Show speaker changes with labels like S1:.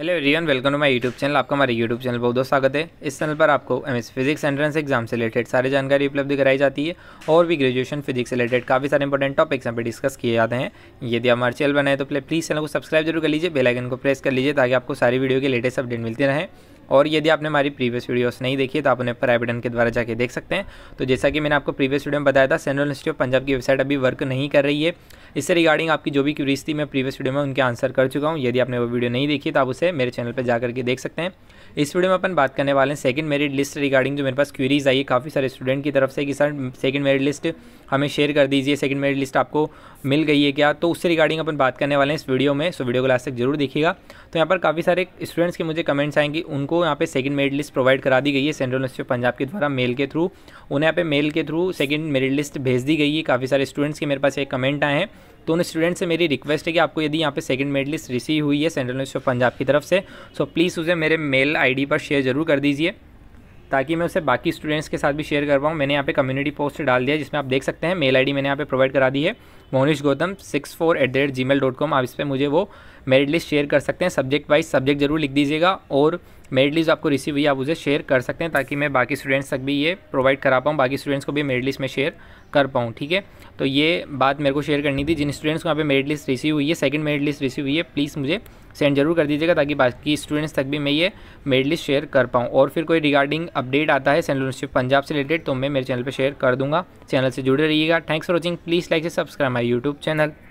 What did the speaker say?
S1: hello everyone welcome to my YouTube channel आपका हमारे YouTube channel बहुत बहुत स्वागत है इस चैनल पर आपको एम फिजिक्स एंट्रेंस एग्जाम से रिलेटेड सारी जानकारी उपलब्ध कराई जाती है और भी ग्रेजुएशन फिजिक्स से रिलेटेड काफ़ी सारे इंपॉर्टेंट टॉपिक्स यहाँ पर डिस्कस किए जाते हैं यदि आप हमारे चैनल बनाए तो प्लीज़ चैनल को सब्सक्राइब जरूर कर लीजिए बेलाइकन को प्रेस कर लीजिए ताकि आपको सारी वीडियो की लेटेस्ट अपडेट मिलती रहें और यदि आपने हमारी प्रीवियस वीडियोस नहीं देखी तो आप उन्हें प्राइवेट के द्वारा जाके देख सकते हैं तो जैसा कि मैंने आपको प्रीवियस वीडियो में बताया था सेंट्रल इंस्टीट्यूट ऑफ पंजाब की वेबसाइट अभी वर्क नहीं कर रही है इससे रिगार्डिंग आपकी जो भी क्यूरीज थी मैं प्रीवियस वीडियो में उनके आंसर कर चुका हूँ यदि आपने वो वीडियो नहीं देखी तो आप उसे मेरे चैनल पर जाकर के देख सकते हैं इस वीडियो में अपन बात करने वाले हैं सेकंड मेरिट लिस्ट रिगार्डिंग जो मेरे पास क्यूरीज आई है काफ़ी सारे स्टूडेंट की तरफ से कि सर सेकंड मेरिट लिस्ट हमें शेयर कर दीजिए सेकंड मेरिट लिस्ट आपको मिल गई है क्या तो उससे रिगार्डिंग अपन बात करने वाले हैं इस वीडियो में सो वीडियो को लास्ट तक जरूर देखिएगा तो यहाँ पर काफ़ी सारे स्टूडेंट्स के मुझे कमेंट्स आएंगे उनको यहाँ पे सेकंड मेरिट लिस्ट प्रोवाइड करा दी गई है सेंट्रल यूनिवर्सिटी ऑफ पंजाब के द्वारा मेल के थ्रू उन्हें यहाँ पे मेल के थ्रू सेकंड मेरिट लिस्ट भेज दी गई है काफ़ी सारे स्टूडेंट्स के मेरे पास एक कमेंट आए हैं तो उन स्टूडेंट से मेरी रिक्वेस्ट है कि आपको यदि यहाँ पे सेकंड मेरिट लिस्ट रिसीव हुई है सेंट्रल यूनिवर्सिटी ऑफ पंजाब की तरफ से सो प्लीज़ उसे मेरे मेल आई पर शेयर जरूर कर दीजिए ताकि मैं उसे बाकी स्टूडेंट्स के साथ भी शेयर कर पाऊँ मैंने यहाँ पे कम्युनिटी पोस्ट डाल दिया जिसमें आप देख सकते हैं मेल आईडी मैंने यहाँ पे प्रोवाइड करा दी है Monish Gautam six four eight the rate G mail dot com आप इस पर मुझे वो मेरिट लिस्ट शेयर कर सकते हैं सब्जेक्ट वाइज सब्जेक्ट जरूर लिख दीजिएगा और मेरिट लिस्ट आपको रिसीव हुई आप उसे शेयर कर सकते हैं ताकि मैं बाकी स्टूडेंट्स तक भी ये प्रोवाइड करा पाऊँ बाकी स्टूडेंट्स को भी मेरिट लिस्ट में शेयर कर पाऊँ ठीक है तो ये बात मेरे को शेयर करनी थी जिन स्टूडेंट्स को यहाँ पे मेरिट लिस्ट रिसीव हुई है सेकंड मेरिट लिस्ट रिसीव हुई है प्लीज़ मुझे सेंड जरूर कर दीजिएगा ताकि बाकी स्टूडेंट्स तक भी मैं ये मेरिट लिस्ट शेयर कर पाऊँ और फिर कोई रिगार्डिंग अपडेट आता है सेंट्रल यूनिवर्सिटी पंजाब से रिलेटेड तो मैं मेरे चैनल पर शेयर कर दूँगा चैनल से जुड़े रहिएगा thanks for watching please like से सब्सक्राइब माई यूट्यूब चैनल